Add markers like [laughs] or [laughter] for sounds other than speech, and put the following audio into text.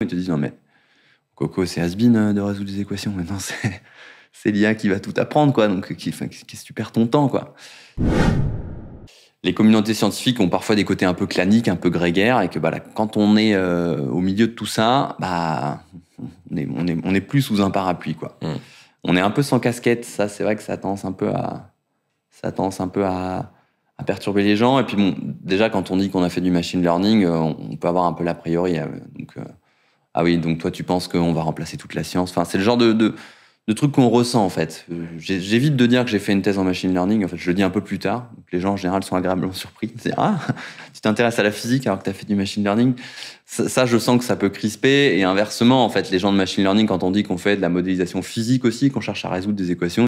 Ils te disent non mais Coco c'est Asbin euh, de résoudre des équations, maintenant [laughs] c'est c'est l'IA qui va tout apprendre quoi, donc qu'est-ce que tu perds ton temps quoi. Les communautés scientifiques ont parfois des côtés un peu claniques, un peu grégaires, et que bah, quand on est euh, au milieu de tout ça, bah on est, on est, on est plus sous un parapluie quoi. Mmh. On est un peu sans casquette, ça c'est vrai que ça tend un peu à ça un peu à à perturber les gens. Et puis bon, déjà quand on dit qu'on a fait du machine learning, euh, on peut avoir un peu l'a priori ah oui, donc toi tu penses qu'on va remplacer toute la science. Enfin, c'est le genre de, de, truc qu'on ressent en fait. Euh, j'évite de dire que j'ai fait une thèse en machine learning, en fait je le dis un peu plus tard. Donc, les gens en général sont agréablement [laughs] surpris. C'est ah, tu t'intéresses à la physique alors que tu as fait du machine learning. Ça, ça, je sens que ça peut crisper. Et inversement, en fait, les gens de machine learning, quand on dit qu'on fait de la modélisation physique aussi, qu'on cherche à résoudre des équations,